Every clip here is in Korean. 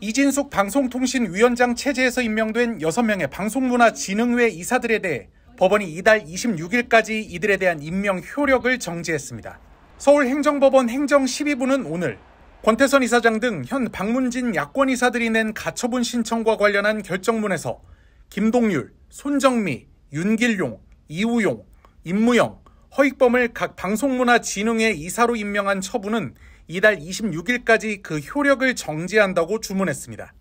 이진숙 방송통신위원장 체제에서 임명된 6명의 방송문화진흥회 이사들에 대해 법원이 이달 26일까지 이들에 대한 임명 효력을 정지했습니다. 서울행정법원 행정 12부는 오늘 권태선 이사장 등 현 박문진 야권 이사들이 낸 가처분 신청과 관련한 결정문에서 김동률, 손정미, 윤길용, 이우용, 임무영, 허익범을 각 방송문화진흥회 이사로 임명한 처분은 이달 26일까지 그 효력을 정지한다고 주문했습니다.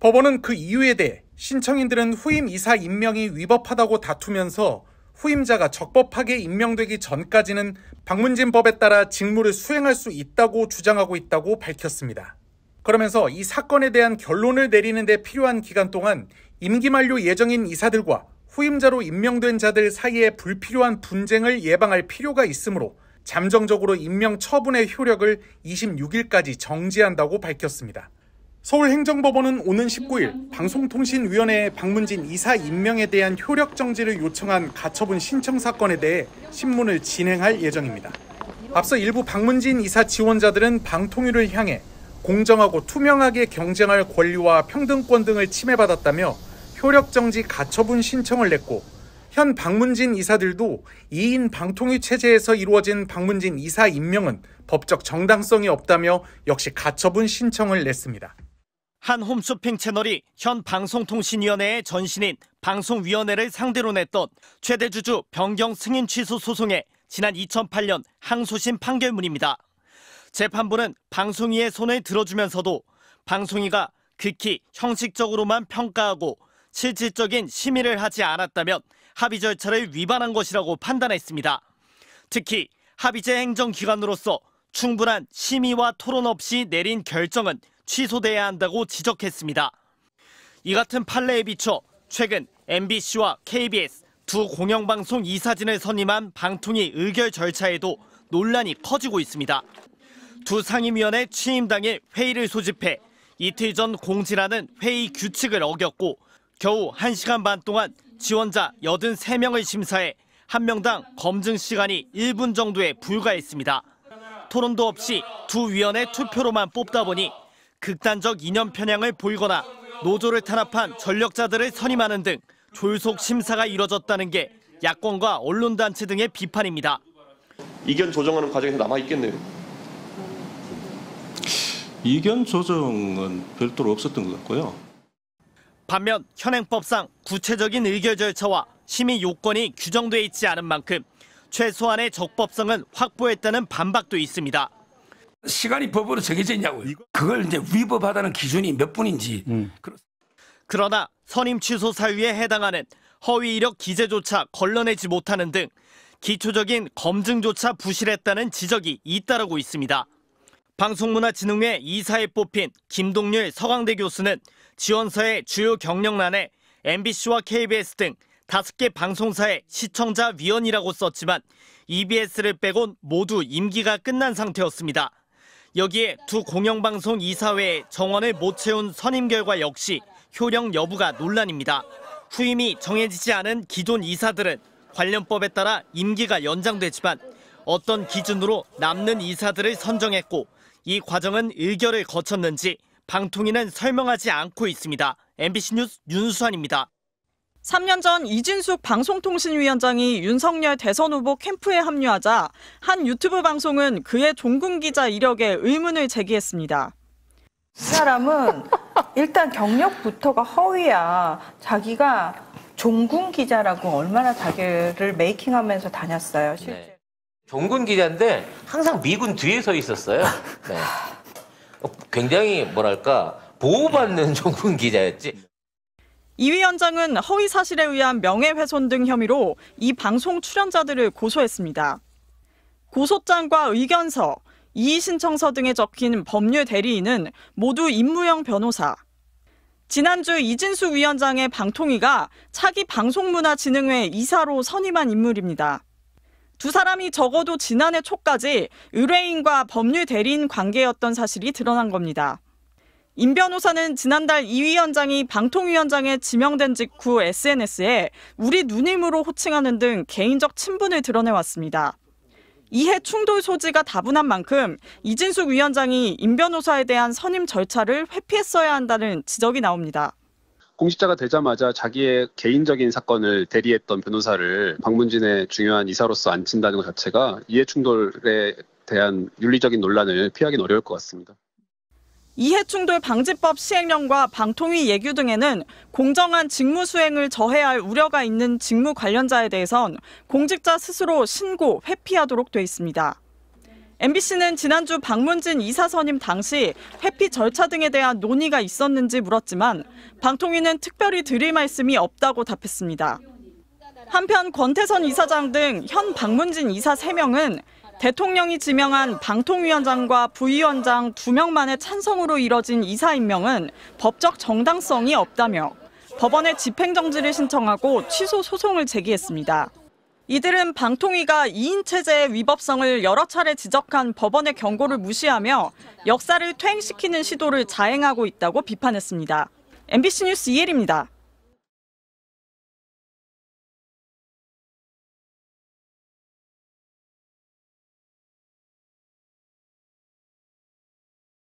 법원은 그 이유에 대해 신청인들은 후임 이사 임명이 위법하다고 다투면서 후임자가 적법하게 임명되기 전까지는 방문진법에 따라 직무를 수행할 수 있다고 주장하고 있다고 밝혔습니다. 그러면서 이 사건에 대한 결론을 내리는 데 필요한 기간 동안 임기 만료 예정인 이사들과 후임자로 임명된 자들 사이에 불필요한 분쟁을 예방할 필요가 있으므로 잠정적으로 임명 처분의 효력을 26일까지 정지한다고 밝혔습니다. 서울행정법원은 오는 19일 방송통신위원회의방문진 이사 임명에 대한 효력 정지를 요청한 가처분 신청 사건에 대해 신문을 진행할 예정입니다. 앞서 일부 방문진 이사 지원자들은 방통위를 향해 공정하고 투명하게 경쟁할 권리와 평등권 등을 침해받았다며 효력 정지 가처분 신청을 냈고 현 방문진 이사들도 2인 방통위 체제에서 이루어진 방문진 이사 임명은 법적 정당성이 없다며 역시 가처분 신청을 냈습니다. 한 홈쇼핑 채널이 현 방송통신위원회의 전신인 방송위원회를 상대로 냈던 최대주주 변경 승인 취소 소송에 지난 2008년 항소심 판결문입니다. 재판부는 방송위의 손을 들어주면서도 방송위가 극히 형식적으로만 평가하고 실질적인 심의를 하지 않았다면 합의 절차를 위반한 것이라고 판단했습니다. 특히 합의제 행정기관으로서 충분한 심의와 토론 없이 내린 결정은 취소돼야 한다고 지적했습니다. 이 같은 판례에 비춰 최근 MBC와 KBS 두 공영방송 이사진을 선임한 방통위 의결 절차에도 논란이 커지고 있습니다. 두 상임위원회 취임 당일 회의를 소집해 이틀 전 공지라는 회의 규칙을 어겼고 겨우 1시간 반 동안 지원자 83명을 심사해 한 명당 검증 시간이 1분 정도에 불과했습니다. 토론도 없이 두 위원의 투표로만 뽑다 보니 극단적 이념 편향을 보이거나 노조를 탄압한 전력자들을 선임하는 등 졸속 심사가 이뤄졌다는 게 야권과 언론단체 등의 비판입니다. 이견 조정하는 과정에서 남아있겠네요. 이견 조정은 별도로 없었던 것 같고요. 반면 현행법상 구체적인 의결 절차와 심의 요건이 규정돼 있지 않은 만큼 최소한의 적법성은 확보했다는 반박도 있습니다. 시간이 법으로 정해져 있냐고요. 그걸 이제 위법하다는 기준이 몇 분인지. 음. 그러나 선임 취소 사유에 해당하는 허위 이력 기재조차 걸러내지 못하는 등 기초적인 검증조차 부실했다는 지적이 잇따르고 있습니다. 방송문화진흥회 이사에 뽑힌 김동률 서강대 교수는 지원서의 주요 경력란에 MBC와 KBS 등 다섯 개 방송사의 시청자 위원이라고 썼지만 EBS를 빼곤 모두 임기가 끝난 상태였습니다. 여기에 두 공영방송 이사회의 정원을 못 채운 선임 결과 역시 효력 여부가 논란입니다. 후임이 정해지지 않은 기존 이사들은 관련법에 따라 임기가 연장되지만 어떤 기준으로 남는 이사들을 선정했고 이 과정은 의결을 거쳤는지 방통위는 설명하지 않고 있습니다. MBC 뉴스 윤수환입니다. 3년 전 이진숙 방송통신위원장이 윤석열 대선 후보 캠프에 합류하자 한 유튜브 방송은 그의 종군 기자 이력에 의문을 제기했습니다. 이 사람은 일단 경력부터가 허위야. 자기가 종군 기자라고 얼마나 자기를 메이킹하면서 다녔어요. 실제. 네. 종군 기자인데 항상 미군 뒤에 서 있었어요. 네. 굉장히 뭐랄까 보호받는 종군 기자였지. 이 위원장은 허위 사실에 의한 명예훼손 등 혐의로 이 방송 출연자들을 고소했습니다. 고소장과 의견서, 이의신청서 등에 적힌 법률 대리인은 모두 임무영 변호사. 지난주 이진수 위원장의 방통위가 차기 방송문화진흥회 이사로 선임한 인물입니다. 두 사람이 적어도 지난해 초까지 의뢰인과 법률 대리인 관계였던 사실이 드러난 겁니다. 임 변호사는 지난달 이 위원장이 방통위원장에 지명된 직후 SNS에 우리 누님으로 호칭하는 등 개인적 친분을 드러내왔습니다. 이해 충돌 소지가 다분한 만큼 이진숙 위원장이 임 변호사에 대한 선임 절차를 회피했어야 한다는 지적이 나옵니다. 공직자가 되자마자 자기의 개인적인 사건을 대리했던 변호사를 박문진의 중요한 이사로서 앉힌다는 것 자체가 이해충돌에 대한 윤리적인 논란을 피하기는 어려울 것 같습니다. 이해충돌 방지법 시행령과 방통위 예규 등에는 공정한 직무 수행을 저해할 우려가 있는 직무 관련자에 대해선 공직자 스스로 신고, 회피하도록 돼 있습니다. MBC는 지난주 박문진 이사 선임 당시 회피 절차 등에 대한 논의가 있었는지 물었지만 방통위는 특별히 드릴 말씀이 없다고 답했습니다. 한편 권태선 이사장 등 현 박문진 이사 3명은 대통령이 지명한 방통위원장과 부위원장 2명만의 찬성으로 이뤄진 이사 임명은 법적 정당성이 없다며 법원에 집행정지를 신청하고 취소 소송을 제기했습니다. 이들은 방통위가 2인 체제의 위법성을 여러 차례 지적한 법원의 경고를 무시하며 역사를 퇴행시키는 시도를 자행하고 있다고 비판했습니다. MBC 뉴스 이혜리입니다.